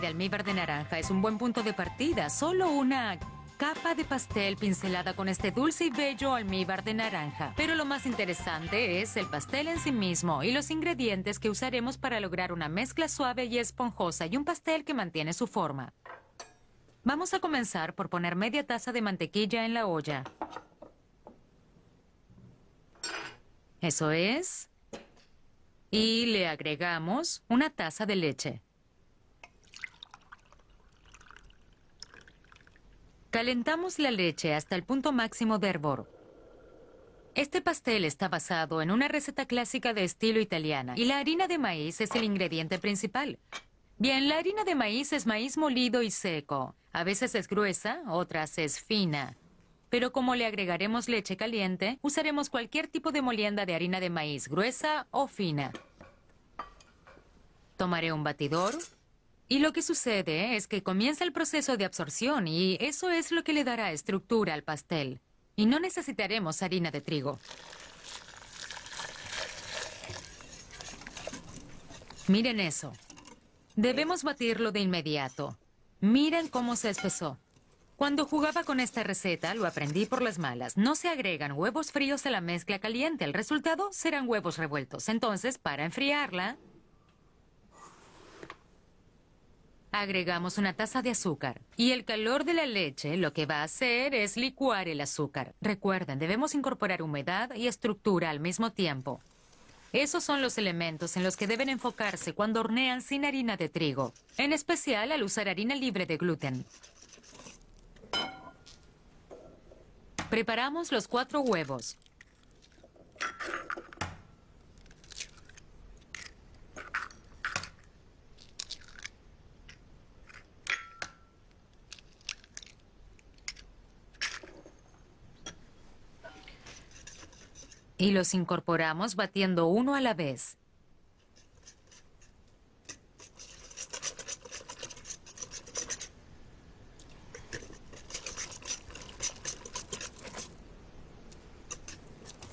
de almíbar de naranja es un buen punto de partida, solo una capa de pastel pincelada con este dulce y bello almíbar de naranja. Pero lo más interesante es el pastel en sí mismo y los ingredientes que usaremos para lograr una mezcla suave y esponjosa y un pastel que mantiene su forma. Vamos a comenzar por poner media taza de mantequilla en la olla. Eso es. Y le agregamos una taza de leche. Calentamos la leche hasta el punto máximo de hervor. Este pastel está basado en una receta clásica de estilo italiana y la harina de maíz es el ingrediente principal. Bien, la harina de maíz es maíz molido y seco. A veces es gruesa, otras es fina. Pero como le agregaremos leche caliente, usaremos cualquier tipo de molienda de harina de maíz gruesa o fina. Tomaré un batidor, y lo que sucede es que comienza el proceso de absorción y eso es lo que le dará estructura al pastel. Y no necesitaremos harina de trigo. Miren eso. Debemos batirlo de inmediato. Miren cómo se espesó. Cuando jugaba con esta receta, lo aprendí por las malas. No se agregan huevos fríos a la mezcla caliente. El resultado serán huevos revueltos. Entonces, para enfriarla, Agregamos una taza de azúcar y el calor de la leche lo que va a hacer es licuar el azúcar. Recuerden, debemos incorporar humedad y estructura al mismo tiempo. Esos son los elementos en los que deben enfocarse cuando hornean sin harina de trigo, en especial al usar harina libre de gluten. Preparamos los cuatro huevos. y los incorporamos batiendo uno a la vez.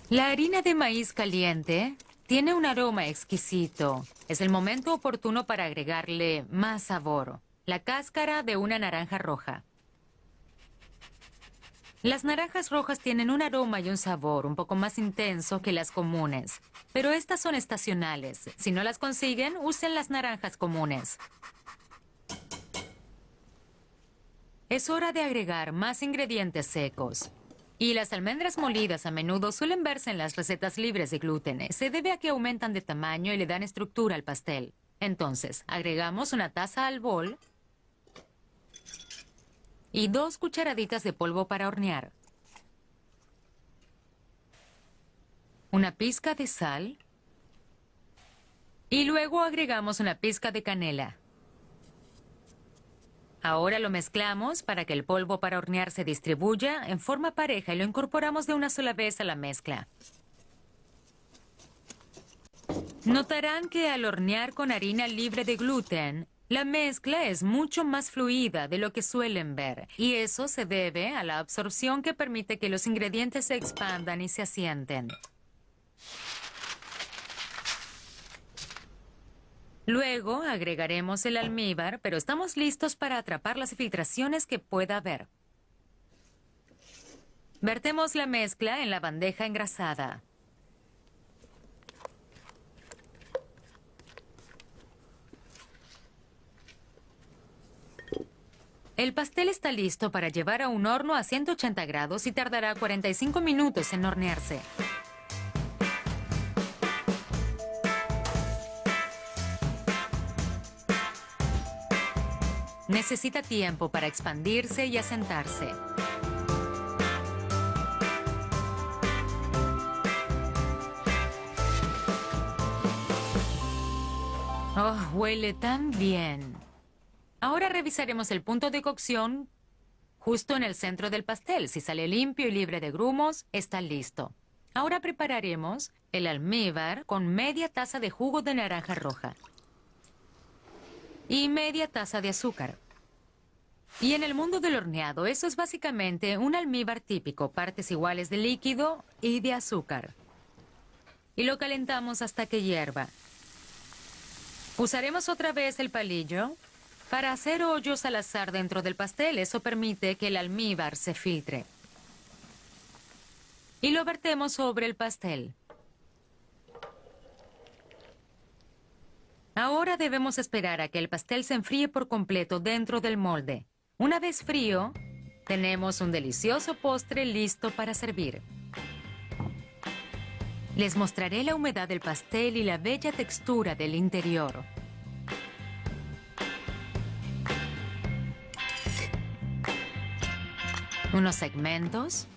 La harina de maíz caliente tiene un aroma exquisito. Es el momento oportuno para agregarle más sabor. La cáscara de una naranja roja. Las naranjas rojas tienen un aroma y un sabor un poco más intenso que las comunes, pero estas son estacionales. Si no las consiguen, usen las naranjas comunes. Es hora de agregar más ingredientes secos. Y las almendras molidas a menudo suelen verse en las recetas libres de gluten. Se debe a que aumentan de tamaño y le dan estructura al pastel. Entonces, agregamos una taza al bol y dos cucharaditas de polvo para hornear. Una pizca de sal y luego agregamos una pizca de canela. Ahora lo mezclamos para que el polvo para hornear se distribuya en forma pareja y lo incorporamos de una sola vez a la mezcla. Notarán que al hornear con harina libre de gluten, la mezcla es mucho más fluida de lo que suelen ver y eso se debe a la absorción que permite que los ingredientes se expandan y se asienten. Luego agregaremos el almíbar, pero estamos listos para atrapar las filtraciones que pueda haber. Vertemos la mezcla en la bandeja engrasada. El pastel está listo para llevar a un horno a 180 grados y tardará 45 minutos en hornearse. Necesita tiempo para expandirse y asentarse. Oh, huele tan bien. Ahora revisaremos el punto de cocción justo en el centro del pastel. Si sale limpio y libre de grumos, está listo. Ahora prepararemos el almíbar con media taza de jugo de naranja roja y media taza de azúcar. Y en el mundo del horneado, eso es básicamente un almíbar típico, partes iguales de líquido y de azúcar. Y lo calentamos hasta que hierva. Usaremos otra vez el palillo para hacer hoyos al azar dentro del pastel. Eso permite que el almíbar se filtre. Y lo vertemos sobre el pastel. Ahora debemos esperar a que el pastel se enfríe por completo dentro del molde. Una vez frío, tenemos un delicioso postre listo para servir. Les mostraré la humedad del pastel y la bella textura del interior. unos segmentos.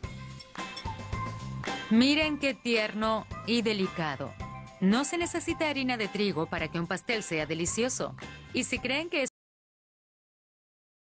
Miren qué tierno y delicado. No se necesita harina de trigo para que un pastel sea delicioso. Y si creen que es